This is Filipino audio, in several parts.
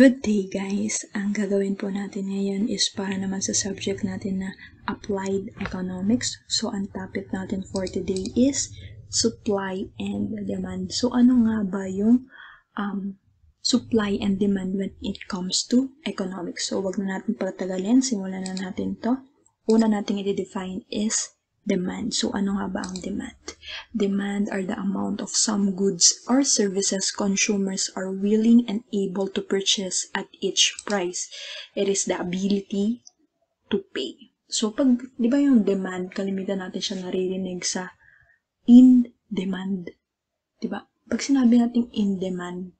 Good day guys! Ang gagawin po natin ngayon is para naman sa subject natin na Applied Economics. So, ang topic natin for today is Supply and Demand. So, ano nga ba yung um, supply and demand when it comes to economics? So, wag na natin patagalin. Simulan na natin to. Una natin i-define is Demand. So, ano nga ba ang demand? Demand are the amount of some goods or services consumers are willing and able to purchase at each price. It is the ability to pay. So, pag, di ba yung demand, kalimitan natin siya naririnig sa in demand. Di ba? Pag sinabi natin in demand,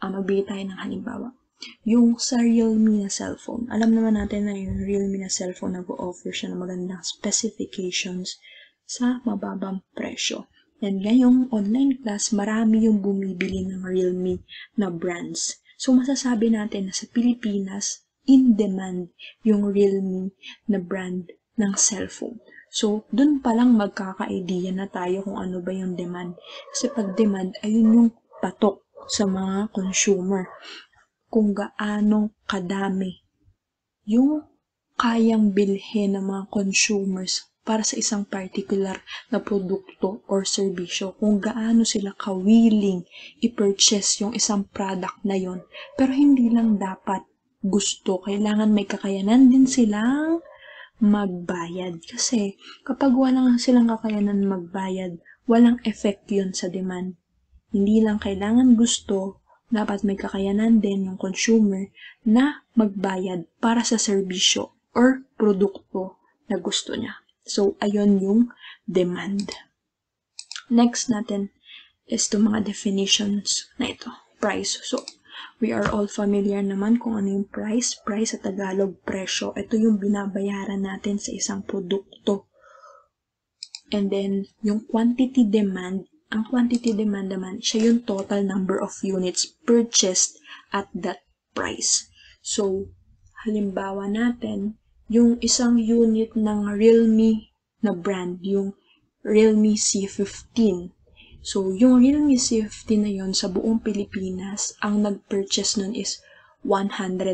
ah, magbigay tayo ng halimbawa. Yung sa Realme na cellphone, alam naman natin na yung Realme na cellphone nag-offer siya ng magandang specifications sa mababang presyo. And ngayong online class, marami yung bumibili ng Realme na brands. So masasabi natin na sa Pilipinas, in demand yung Realme na brand ng cellphone. So, dun palang magkaka-idea na tayo kung ano ba yung demand. Kasi pag demand, ayun yung patok sa mga consumer kung gaano kadami yung kayang bilhin ng mga consumers para sa isang particular na produkto or serbisyo kung gaano sila ka-willing i-purchase yung isang product na yon pero hindi lang dapat gusto kailangan may kakayanan din silang magbayad kasi kapag walang silang kakayanan magbayad walang effect yon sa demand hindi lang kailangan gusto dapat may kakayanan din ng consumer na magbayad para sa serbisyo or produkto na gusto niya. So, ayon yung demand. Next natin is to mga definitions na ito. Price. So, we are all familiar naman kung ano yung price. Price sa Tagalog, presyo. Ito yung binabayaran natin sa isang produkto. And then, yung quantity demand ang quantity demand naman, siya yung total number of units purchased at that price. So, halimbawa natin, yung isang unit ng Realme na brand, yung Realme C15. So, yung Realme C15 na yon sa buong Pilipinas, ang nag-purchase nun is 100,000.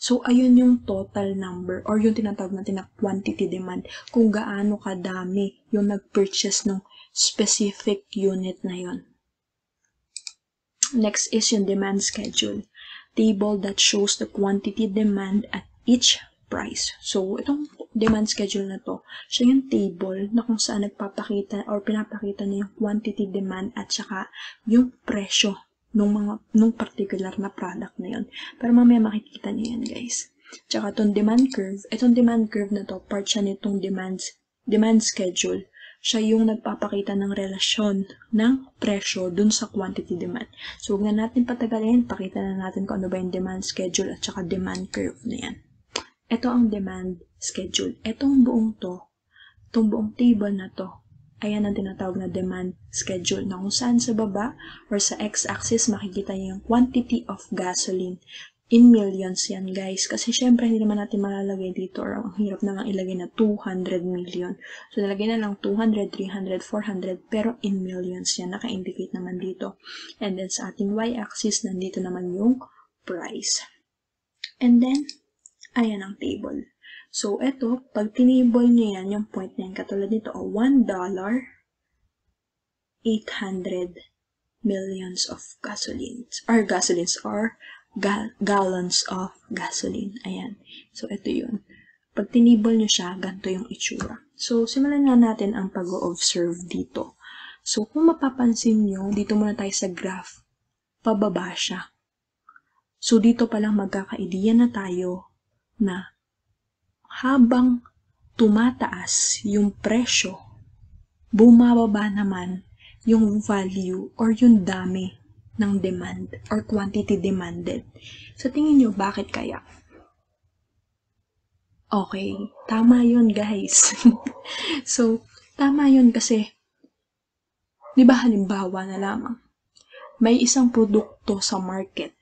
So, ayun yung total number or yung tinatawag natin na quantity demand kung gaano kadami yung nag-purchase ng specific unit na yon. Next is yung demand schedule. Table that shows the quantity demand at each price. So, itong demand schedule na to, siya yung table na kung saan nagpapakita or pinapakita na yung quantity demand at saka yung presyo nung mga nung particular na product na yon. Pero mamaya makikita niyo yan, guys. Tsaka itong demand curve, itong demand curve na to, part siya nitong demand demand schedule siya yung nagpapakita ng relasyon ng presyo dun sa quantity demand. So, huwag na natin patagalin. Pakita na natin kung ano ba yung demand schedule at saka demand curve na yan. Ito ang demand schedule. Ito Itong buong to, itong buong table na to, ayan ang tinatawag na demand schedule na kung saan sa baba or sa x-axis makikita niyo yung quantity of gasoline in millions yan guys. Kasi syempre hindi naman natin malalagay dito or ang hirap na naman ilagay na 200 million. So nilagay na lang 200, 300, 400 pero in millions yan. Naka-indicate naman dito. And then sa ating y-axis nandito naman yung price. And then, ayan ang table. So, eto, pag tinable nyo yan, yung point na yan, katulad nito, oh, $1, 800 millions of gasoline, or gasolines, or gal- gallons of gasoline. Ayan. So, ito yun. Pag tinibol nyo siya, ganito yung itsura. So, simulan nga natin ang pag-observe dito. So, kung mapapansin nyo, dito muna tayo sa graph. Pababa siya. So, dito palang magkakaideya na tayo na habang tumataas yung presyo, bumababa naman yung value or yung dami ng demand or quantity demanded. So, tingin nyo, bakit kaya? Okay, tama yun guys. so, tama yun kasi, di ba halimbawa na lamang, may isang produkto sa market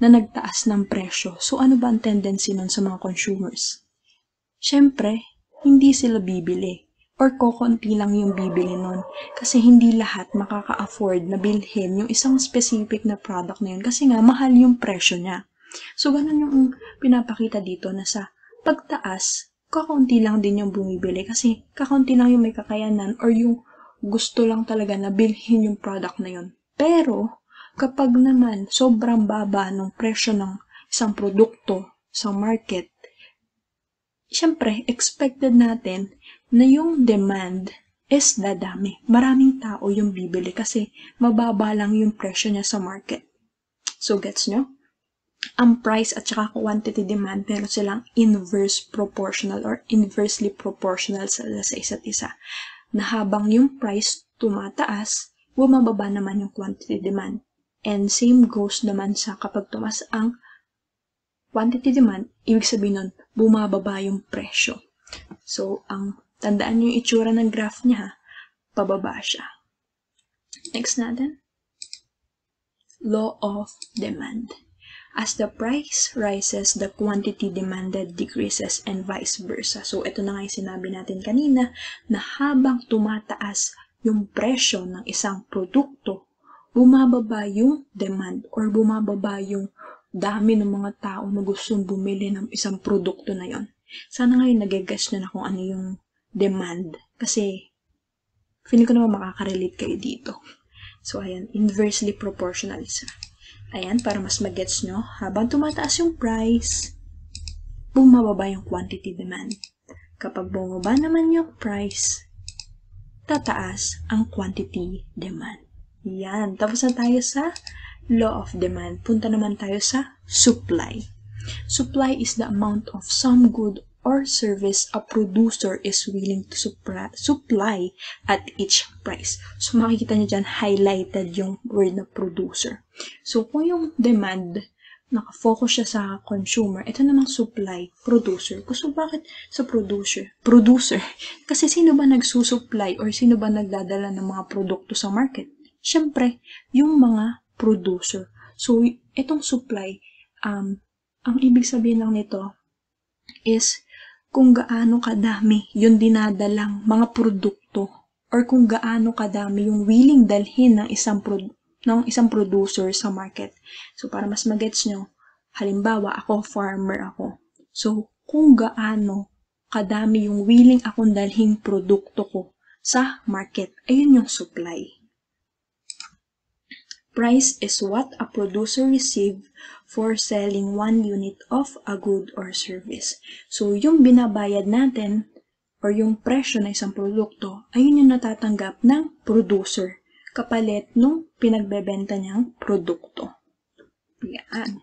na nagtaas ng presyo. So, ano ba ang tendency nun sa mga consumers? Siyempre, hindi sila bibili or kokonti lang yung bibili nun. Kasi hindi lahat makaka-afford na bilhin yung isang specific na product na yun kasi nga mahal yung presyo niya. So, ganun yung pinapakita dito na sa pagtaas, kakaunti lang din yung bumibili kasi kakaunti lang yung may kakayanan or yung gusto lang talaga na bilhin yung product na yun. Pero, kapag naman sobrang baba ng presyo ng isang produkto sa market, syempre, expected natin na yung demand is dadami. Maraming tao yung bibili kasi mababa lang yung presyo niya sa market. So, gets nyo? Ang price at saka quantity demand, pero silang inverse proportional or inversely proportional sa, sa isa't isa. Na habang yung price tumataas, bumababa naman yung quantity demand. And same goes naman sa kapag tumas ang quantity demand, ibig sabihin nun, bumababa yung presyo. So, ang Tandaan niyo yung itsura ng graph niya. Ha? Pababa siya. Next natin. Law of demand. As the price rises, the quantity demanded decreases and vice versa. So, ito na nga yung sinabi natin kanina na habang tumataas yung presyo ng isang produkto, bumababa yung demand or bumababa yung dami ng mga tao na gustong bumili ng isang produkto na yon. Sana ngayon nag-guess na na kung ano yung demand. Kasi, feeling ko naman makakarelate kayo dito. So, ayan, inversely proportional siya. Ayan, para mas magets nyo, habang tumataas yung price, bumababa yung quantity demand. Kapag bumaba naman yung price, tataas ang quantity demand. Ayan, Tapos na tayo sa law of demand. Punta naman tayo sa supply. Supply is the amount of some good or service a producer is willing to supra- supply at each price. So makikita niyo dyan, highlighted yung word na producer. So kung yung demand, nakafocus siya sa consumer, ito namang supply, producer. Gusto bakit sa producer? Producer. Kasi sino ba nagsusupply or sino ba nagdadala ng mga produkto sa market? Siyempre, yung mga producer. So, itong supply, um, ang ibig sabihin lang nito is kung gaano kadami yung dinadalang mga produkto or kung gaano kadami yung willing dalhin ng isang pro- ng isang producer sa market. So para mas magets nyo, halimbawa ako farmer ako. So kung gaano kadami yung willing akong dalhin produkto ko sa market, ayun yung supply. Price is what a producer receive for selling one unit of a good or service. So, yung binabayad natin or yung presyo ng isang produkto, ayun yung natatanggap ng producer kapalit nung pinagbebenta niyang produkto. Yan.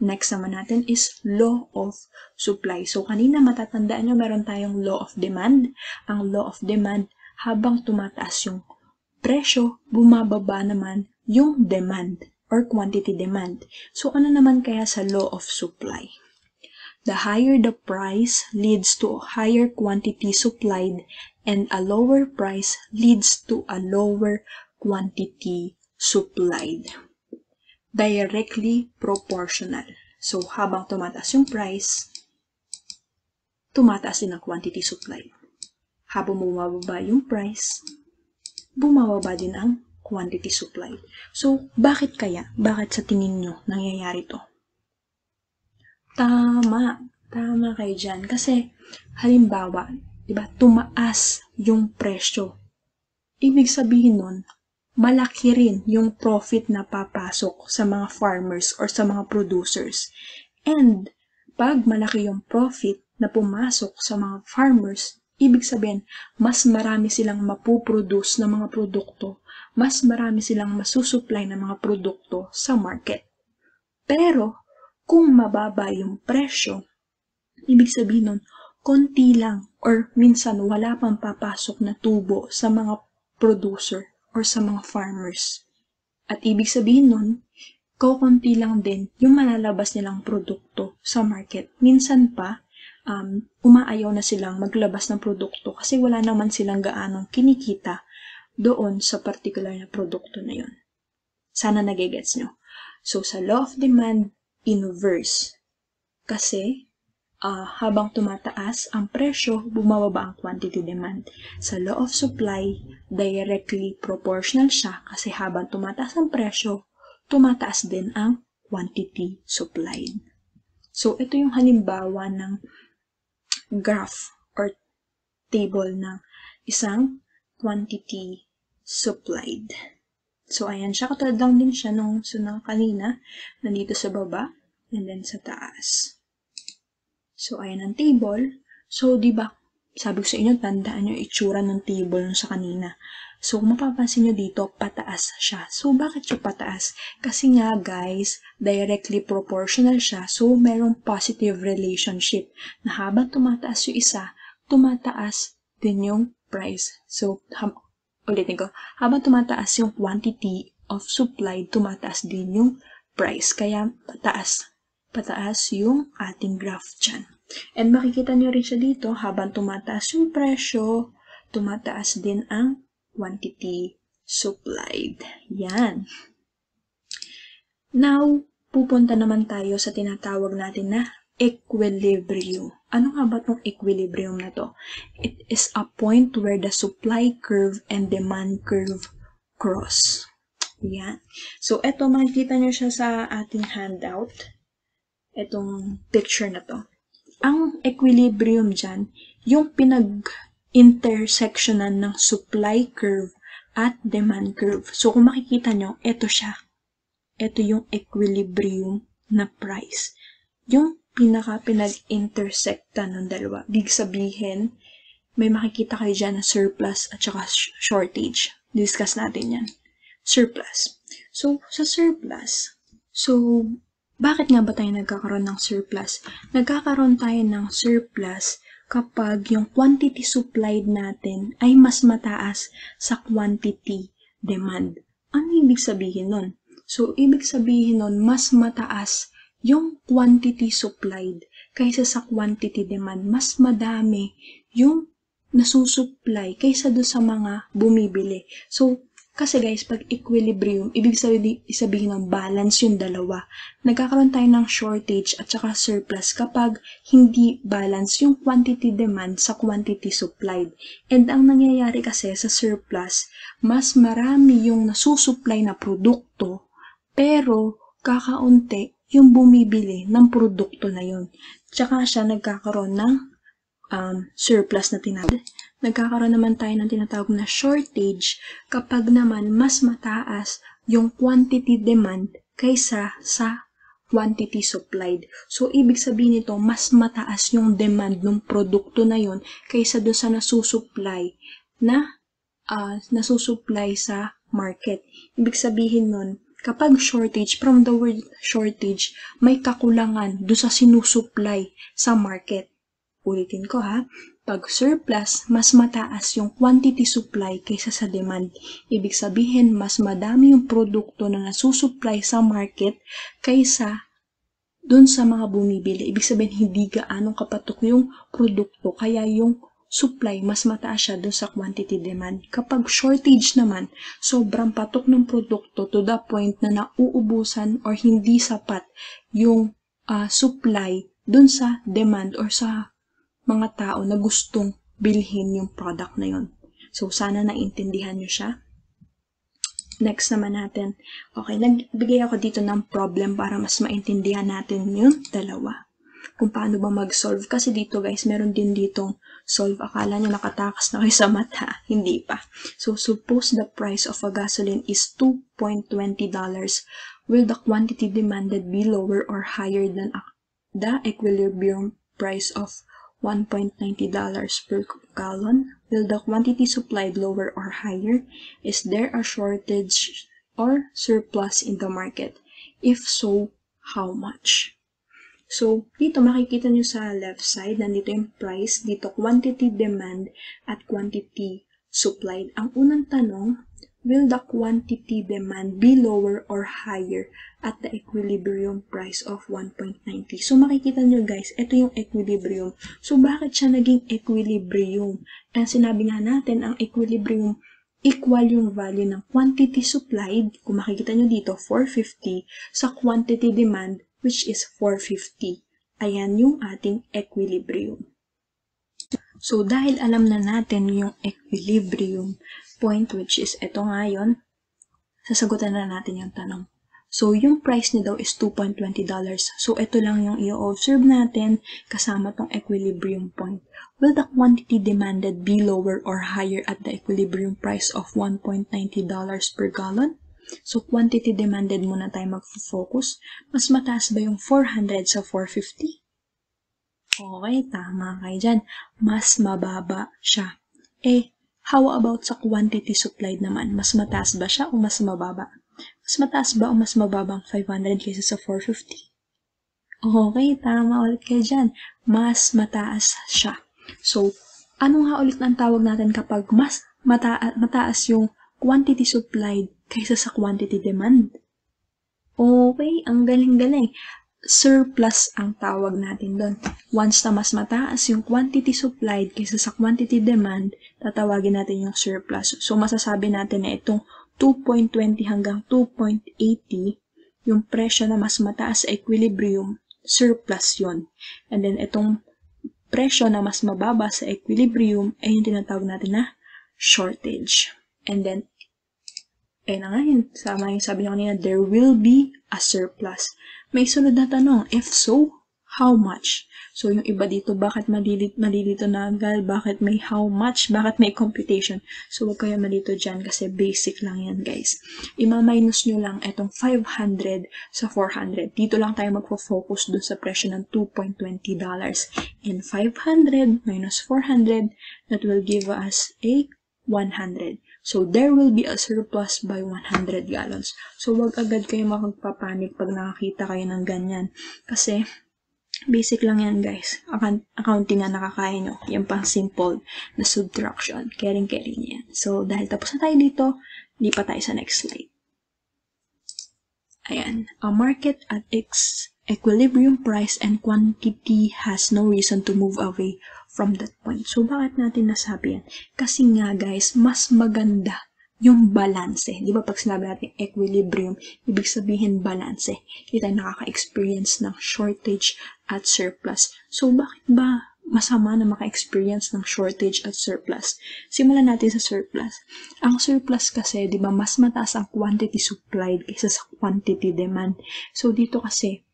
Next naman natin is law of supply. So, kanina matatandaan nyo meron tayong law of demand. Ang law of demand, habang tumataas yung presyo, bumababa naman yung demand or quantity demand. So ano naman kaya sa law of supply? The higher the price leads to a higher quantity supplied and a lower price leads to a lower quantity supplied. Directly proportional. So habang tumataas yung price, tumataas din ang quantity supplied. Habang bumababa yung price, bumababa din ang quantity supplied. So, bakit kaya? Bakit sa tingin nyo nangyayari to? Tama. Tama kayo dyan. Kasi, halimbawa, di ba, tumaas yung presyo. Ibig sabihin nun, malaki rin yung profit na papasok sa mga farmers or sa mga producers. And, pag malaki yung profit na pumasok sa mga farmers, ibig sabihin, mas marami silang mapuproduce ng mga produkto mas marami silang masusupply ng mga produkto sa market. Pero, kung mababa yung presyo, ibig sabihin nun, konti lang or minsan wala pang papasok na tubo sa mga producer or sa mga farmers. At ibig sabihin nun, kokonti lang din yung malalabas nilang produkto sa market. Minsan pa, um, umaayaw na silang maglabas ng produkto kasi wala naman silang gaanong kinikita doon sa particular na produkto na yon. Sana nagigets nyo. So, sa law of demand, inverse. Kasi, uh, habang tumataas ang presyo, bumababa ang quantity demand. Sa law of supply, directly proportional siya kasi habang tumataas ang presyo, tumataas din ang quantity supplied. So, ito yung halimbawa ng graph or table ng isang quantity supplied. So, ayan siya. Katulad lang din siya nung sunang kanina. Nandito sa baba and then sa taas. So, ayan ang table. So, di ba, sabi ko sa inyo, tandaan yung itsura ng table nung sa kanina. So, kung mapapansin nyo dito, pataas siya. So, bakit siya pataas? Kasi nga, guys, directly proportional siya. So, merong positive relationship na habang tumataas yung isa, tumataas din yung price. So, Ulitin ko, habang tumataas yung quantity of supply, tumataas din yung price. Kaya pataas, pataas yung ating graph dyan. And makikita nyo rin siya dito, habang tumataas yung presyo, tumataas din ang quantity supplied. Yan. Now, pupunta naman tayo sa tinatawag natin na equilibrium. Ano nga ba tong equilibrium na to? It is a point where the supply curve and demand curve cross. Yan. So, ito, makikita nyo siya sa ating handout. Itong picture na to. Ang equilibrium dyan, yung pinag-intersectionan ng supply curve at demand curve. So, kung makikita nyo, ito siya. Ito yung equilibrium na price. Yung pinaka pinag-intersecta ng dalawa. Big sabihin, may makikita kayo dyan na surplus at saka shortage. Discuss natin yan. Surplus. So, sa surplus, so, bakit nga ba tayo nagkakaroon ng surplus? Nagkakaroon tayo ng surplus kapag yung quantity supplied natin ay mas mataas sa quantity demand. Ano ibig sabihin nun? So, ibig sabihin nun, mas mataas yung quantity supplied kaysa sa quantity demand. Mas madami yung nasusupply kaysa do sa mga bumibili. So, kasi guys, pag equilibrium, ibig sabihin, sabihin ng balance yung dalawa. Nagkakaroon tayo ng shortage at saka surplus kapag hindi balance yung quantity demand sa quantity supplied. And ang nangyayari kasi sa surplus, mas marami yung nasusupply na produkto, pero kakaunti yung bumibili ng produkto na yon. Tsaka siya nagkakaroon ng um, surplus na tinatawag. Nagkakaroon naman tayo ng tinatawag na shortage kapag naman mas mataas yung quantity demand kaysa sa quantity supplied. So, ibig sabihin nito, mas mataas yung demand ng produkto na yon kaysa doon sa nasusupply na uh, nasusupply sa market. Ibig sabihin nun, kapag shortage, from the word shortage, may kakulangan do sa sinusupply sa market. Ulitin ko ha, pag surplus, mas mataas yung quantity supply kaysa sa demand. Ibig sabihin, mas madami yung produkto na nasusupply sa market kaysa dun sa mga bumibili. Ibig sabihin, hindi gaano kapatok yung produkto, kaya yung supply, mas mataas siya doon sa quantity demand. Kapag shortage naman, sobrang patok ng produkto to the point na nauubusan or hindi sapat yung uh, supply doon sa demand or sa mga tao na gustong bilhin yung product na yun. So, sana naintindihan nyo siya. Next naman natin. Okay, nagbigay ako dito ng problem para mas maintindihan natin yung dalawa kung paano ba mag-solve. Kasi dito guys, meron din ditong solve. Akala niya nakatakas na kayo sa mata. Hindi pa. So, suppose the price of a gasoline is $2.20. Will the quantity demanded be lower or higher than the equilibrium price of $1.90 per gallon? Will the quantity supplied lower or higher? Is there a shortage or surplus in the market? If so, how much? So, dito makikita nyo sa left side, nandito yung price, dito quantity demand at quantity supplied. Ang unang tanong, will the quantity demand be lower or higher at the equilibrium price of 1.90? So, makikita nyo guys, ito yung equilibrium. So, bakit siya naging equilibrium? Kasi sinabi nga natin, ang equilibrium equal yung value ng quantity supplied, kung makikita nyo dito, 450, sa quantity demand, which is 450. Ayan yung ating equilibrium. So, dahil alam na natin yung equilibrium point, which is ito nga yun, sasagutan na natin yung tanong. So, yung price niya daw is $2.20. So, ito lang yung i-observe natin kasama tong equilibrium point. Will the quantity demanded be lower or higher at the equilibrium price of $1.90 per gallon? So, quantity demanded muna tayo mag-focus. Mas mataas ba yung 400 sa 450? Okay, tama kayo dyan. Mas mababa siya. Eh, how about sa quantity supplied naman? Mas mataas ba siya o mas mababa? Mas mataas ba o mas mababa ang 500 kaysa sa 450? Okay, tama ulit kayo dyan. Mas mataas siya. So, ano nga ulit ang tawag natin kapag mas mata mataas yung quantity supplied kaysa sa quantity demand. Okay, ang galing-galing. Surplus ang tawag natin doon. Once na mas mataas yung quantity supplied kaysa sa quantity demand, tatawagin natin yung surplus. So, masasabi natin na itong 2.20 hanggang 2.80, yung presyo na mas mataas sa equilibrium, surplus yon. And then, itong presyo na mas mababa sa equilibrium ay yung tinatawag natin na shortage. And then, eh na nga yun, sama yung sabi niya kanina, there will be a surplus. May sunod na tanong, if so, how much? So yung iba dito, bakit malilit, malilito na agad? Bakit may how much? Bakit may computation? So huwag kayo malito dyan kasi basic lang yan guys. Ima-minus nyo lang itong 500 sa 400. Dito lang tayo magpo-focus doon sa presyo ng $2.20. And 500 minus 400, that will give us a 100. So, there will be a surplus by 100 gallons. So, wag agad kayo makagpapanik pag nakakita kayo ng ganyan. Kasi, basic lang yan guys. accounting na nakakaya nyo. Yan pang simple na subtraction. kering caring yan. So, dahil tapos na tayo dito, pa tayo sa next slide. Ayan. A market at X equilibrium price and quantity has no reason to move away from that point. So, bakit natin nasabi yan? Kasi nga guys, mas maganda yung balance. Di ba pag sinabi natin equilibrium, ibig sabihin balance. Hindi tayo nakaka-experience ng shortage at surplus. So, bakit ba masama na maka-experience ng shortage at surplus. Simulan natin sa surplus. Ang surplus kasi, di ba, mas mataas ang quantity supplied kaysa sa quantity demand. So, dito kasi,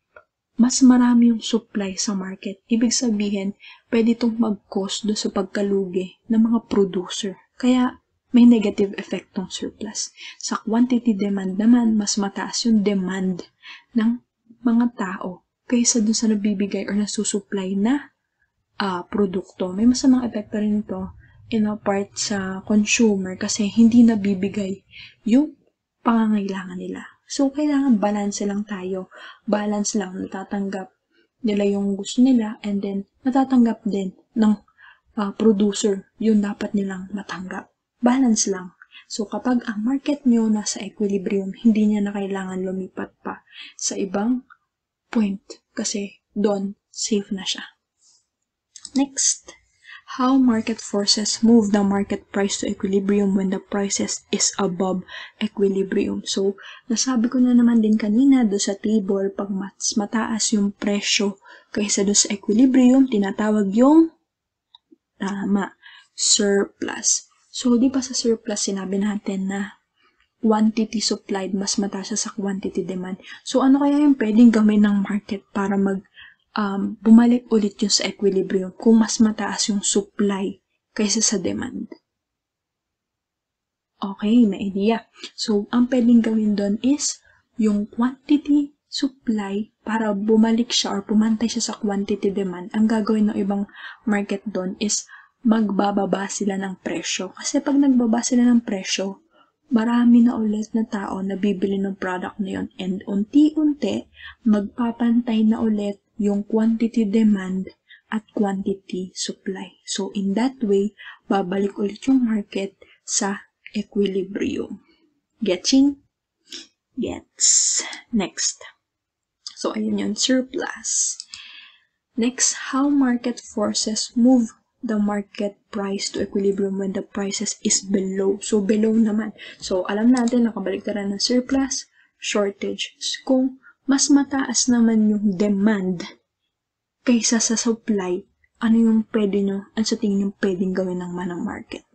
mas marami yung supply sa market. Ibig sabihin, pwede itong mag-cost do sa pagkalugi ng mga producer. Kaya, may negative effect tong surplus. Sa quantity demand naman, mas mataas yung demand ng mga tao kaysa doon sa nabibigay or nasusupply na uh, produkto. May masamang epekto rin ito in a part sa consumer kasi hindi nabibigay yung pangangailangan nila. So, kailangan balance lang tayo. Balance lang, natatanggap nila yung gusto nila and then natatanggap din ng uh, producer yung dapat nilang matanggap. Balance lang. So, kapag ang market nyo nasa equilibrium, hindi niya na kailangan lumipat pa sa ibang point kasi doon safe na siya. Next, how market forces move the market price to equilibrium when the prices is above equilibrium. So, nasabi ko na naman din kanina do sa table, pag mas mataas yung presyo kaysa do sa equilibrium, tinatawag yung tama, surplus. So, di pa sa surplus sinabi natin na quantity supplied, mas mataas sa quantity demand. So, ano kaya yung pwedeng gawin ng market para mag um, bumalik ulit yun sa equilibrium kung mas mataas yung supply kaysa sa demand. Okay, na idea. So, ang pwedeng gawin doon is yung quantity supply para bumalik siya or pumantay siya sa quantity demand. Ang gagawin ng ibang market doon is magbababa sila ng presyo. Kasi pag nagbaba sila ng presyo, marami na ulit na tao na bibili ng product na yun. And unti-unti, magpapantay na ulit yung quantity demand at quantity supply. So, in that way, babalik ulit yung market sa equilibrium. Getting? Gets. Next. So, ayan yung surplus. Next, how market forces move the market price to equilibrium when the prices is below. So, below naman. So, alam natin, nakabalik na ng surplus, shortage. So, kung mas mataas naman yung demand kaysa sa supply, ano yung pwede nyo, ano sa tingin yung pwedeng gawin ng manang market?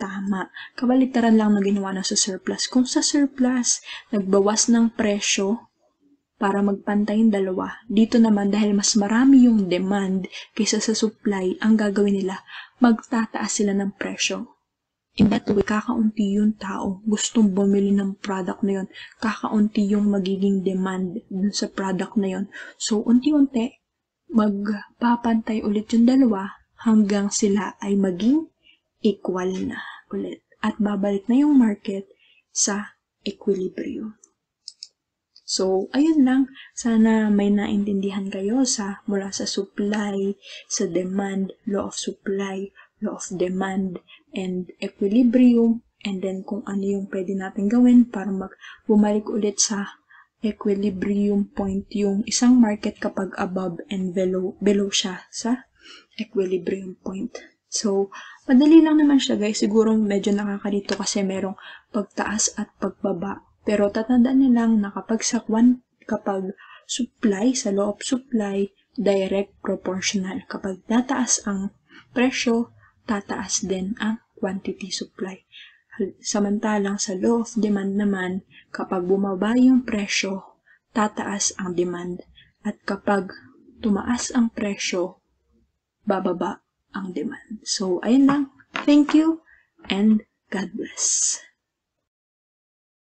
Tama. Kabaliktaran lang na ginawa na sa surplus. Kung sa surplus, nagbawas ng presyo para magpantay yung dalawa, dito naman dahil mas marami yung demand kaysa sa supply, ang gagawin nila, magtataas sila ng presyo In that way, kakaunti yung tao gustong bumili ng product na yun. Kakaunti yung magiging demand dun sa product na yun. So, unti-unti, magpapantay ulit yung dalawa hanggang sila ay maging equal na ulit. At babalik na yung market sa equilibrium. So, ayun lang. Sana may naintindihan kayo sa mula sa supply, sa demand, law of supply, law of demand and equilibrium, and then kung ano yung pwede natin gawin para mag bumalik ulit sa equilibrium point yung isang market kapag above and below, below siya sa equilibrium point. So, madali lang naman siya guys. Siguro medyo nakakalito kasi merong pagtaas at pagbaba. Pero tatandaan na lang na kapag sa kapag supply, sa law of supply, direct proportional. Kapag tataas ang presyo, tataas din ang quantity supply. Samantalang sa law of demand naman, kapag bumaba yung presyo, tataas ang demand. At kapag tumaas ang presyo, bababa ang demand. So, ayun lang. Thank you and God bless.